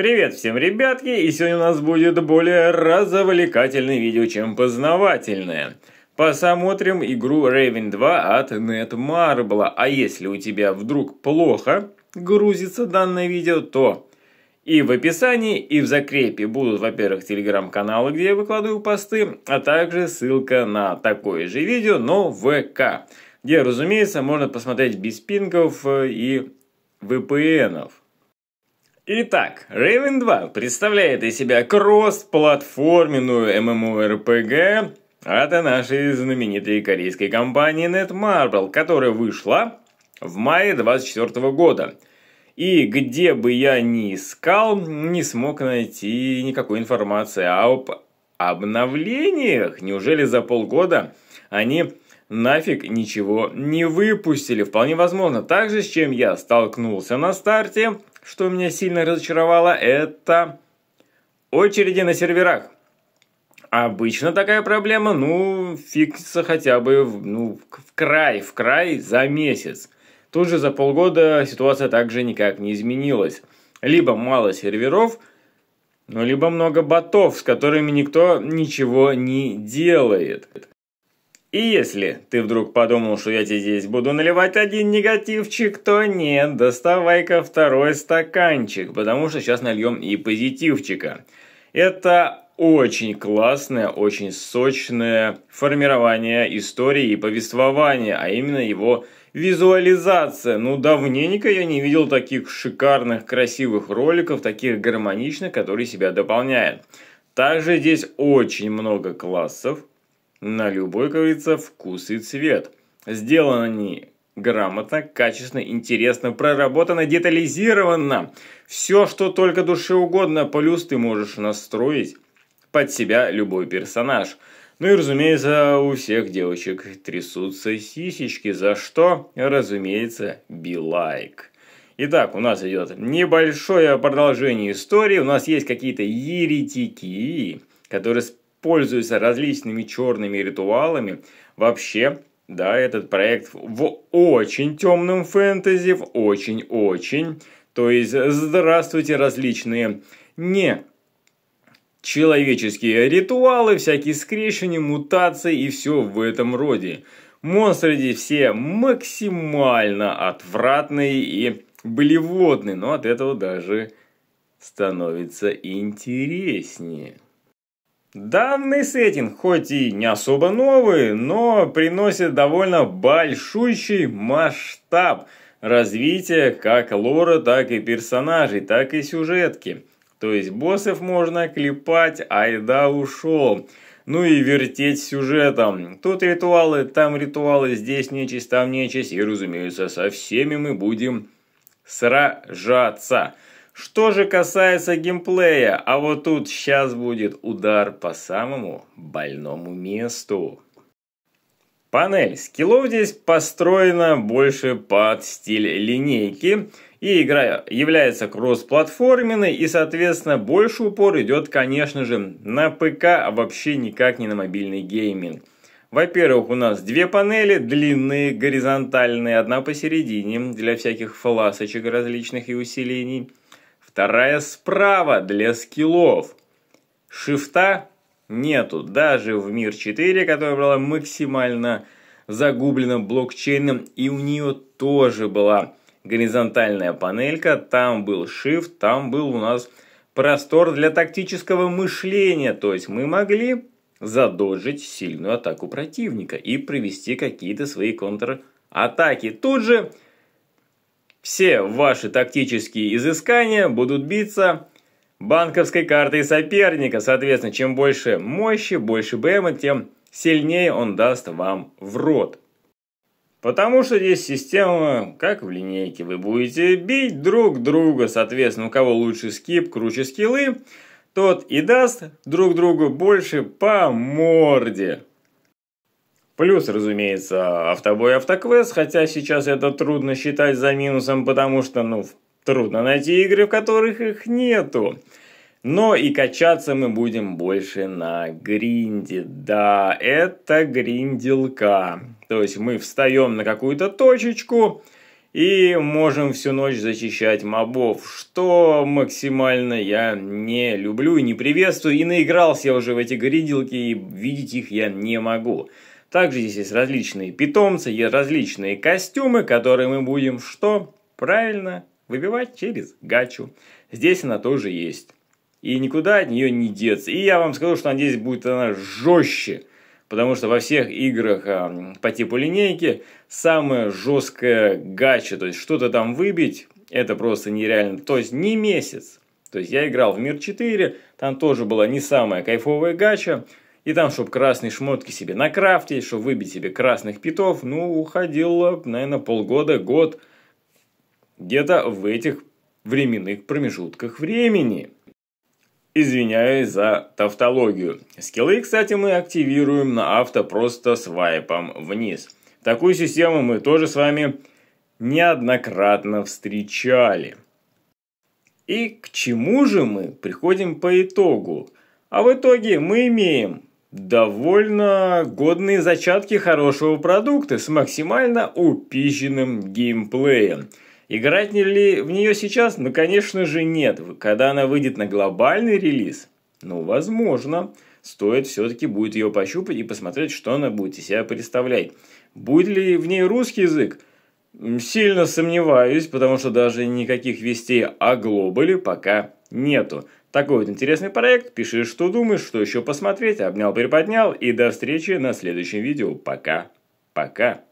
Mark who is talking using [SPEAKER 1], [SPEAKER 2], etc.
[SPEAKER 1] Привет всем, ребятки! И сегодня у нас будет более развлекательное видео, чем познавательное. Посмотрим игру Raven 2 от Netmarble. А если у тебя вдруг плохо грузится данное видео, то и в описании, и в закрепе будут, во-первых, телеграм-каналы, где я выкладываю посты, а также ссылка на такое же видео, но в ВК, где, разумеется, можно посмотреть без пингов э, и VPN-ов. Итак, Raven 2 представляет из себя кросс-платформенную MMORPG от нашей знаменитой корейской компании Netmarble, которая вышла в мае 2024 года. И где бы я ни искал, не смог найти никакой информации а об обновлениях. Неужели за полгода они нафиг ничего не выпустили? Вполне возможно. Также с чем я столкнулся на старте – что меня сильно разочаровало, это очереди на серверах. Обычно такая проблема, ну, фиксится хотя бы в, ну, в край, в край за месяц. Тут же за полгода ситуация также никак не изменилась. Либо мало серверов, ну, либо много ботов, с которыми никто ничего не делает. И если ты вдруг подумал, что я тебе здесь буду наливать один негативчик, то нет, доставай-ка второй стаканчик, потому что сейчас нальем и позитивчика. Это очень классное, очень сочное формирование истории и повествования, а именно его визуализация. Ну, давненько я не видел таких шикарных, красивых роликов, таких гармоничных, которые себя дополняют. Также здесь очень много классов, на любой, как говорится, вкус и цвет. Сделаны они грамотно, качественно, интересно, проработано, детализировано. Все, что только душе угодно, плюс ты можешь настроить под себя любой персонаж. Ну и, разумеется, у всех девочек трясутся сисечки, за что, разумеется, билайк. Итак, у нас идет небольшое продолжение истории. У нас есть какие-то еретики, которые пользуются различными черными ритуалами, вообще, да, этот проект в очень темном фэнтези, в очень-очень. То есть, здравствуйте, различные не человеческие ритуалы, всякие скрещения, мутации и все в этом роде. Монстры здесь все максимально отвратные и блевотные, но от этого даже становится интереснее. Данный сеттинг, хоть и не особо новый, но приносит довольно большущий масштаб развития как лора, так и персонажей, так и сюжетки. То есть боссов можно клепать, айда ушел. Ну и вертеть сюжетом. Тут ритуалы, там ритуалы, здесь нечисть, там нечисть. И разумеется, со всеми мы будем сражаться. Что же касается геймплея, а вот тут сейчас будет удар по самому больному месту. Панель скиллов здесь построена больше под стиль линейки, и игра является кроссплатформенной, и, соответственно, больше упор идет, конечно же, на ПК, а вообще никак не на мобильный гейминг. Во-первых, у нас две панели, длинные, горизонтальные, одна посередине, для всяких фласочек различных и усилений – вторая справа для скиллов. Шифта нету, даже в мир 4, которая была максимально загублена блокчейном, и у нее тоже была горизонтальная панелька, там был shift, там был у нас простор для тактического мышления, то есть мы могли задоджить сильную атаку противника и провести какие-то свои контратаки. Тут же все ваши тактические изыскания будут биться банковской картой соперника. Соответственно, чем больше мощи, больше БМ, тем сильнее он даст вам в рот. Потому что здесь система, как в линейке, вы будете бить друг друга, соответственно, у кого лучше скип, круче скиллы, тот и даст друг другу больше по морде. Плюс, разумеется, автобой автоквест, хотя сейчас это трудно считать за минусом, потому что, ну, трудно найти игры, в которых их нету. Но и качаться мы будем больше на гринде. Да, это гринделка. То есть мы встаем на какую-то точечку и можем всю ночь защищать мобов, что максимально я не люблю и не приветствую. И наигрался я уже в эти гринделки, и видеть их я не могу. Также здесь есть различные питомцы, есть различные костюмы, которые мы будем что? Правильно, выбивать через гачу. Здесь она тоже есть. И никуда от нее не деться. И я вам скажу, что она здесь будет она жестче. Потому что во всех играх э, по типу линейки самая жесткая гача. То есть что-то там выбить, это просто нереально. То есть не месяц. То есть я играл в Мир 4, там тоже была не самая кайфовая гача. И там, чтобы красные шмотки себе накрафтить, чтобы выбить себе красных питов, ну, уходило, наверное, полгода, год. Где-то в этих временных промежутках времени. Извиняюсь за тавтологию. Скиллы, кстати, мы активируем на авто просто свайпом вниз. Такую систему мы тоже с вами неоднократно встречали. И к чему же мы приходим по итогу? А в итоге мы имеем довольно годные зачатки хорошего продукта с максимально упищенным геймплеем. Играть ли в нее сейчас? Ну, конечно же, нет. Когда она выйдет на глобальный релиз? Ну, возможно. Стоит все-таки будет ее пощупать и посмотреть, что она будет из себя представлять. Будет ли в ней русский язык? Сильно сомневаюсь, потому что даже никаких вестей о глобале пока нету. Такой вот интересный проект. Пиши, что думаешь, что еще посмотреть. Обнял, приподнял. И до встречи на следующем видео. Пока. Пока.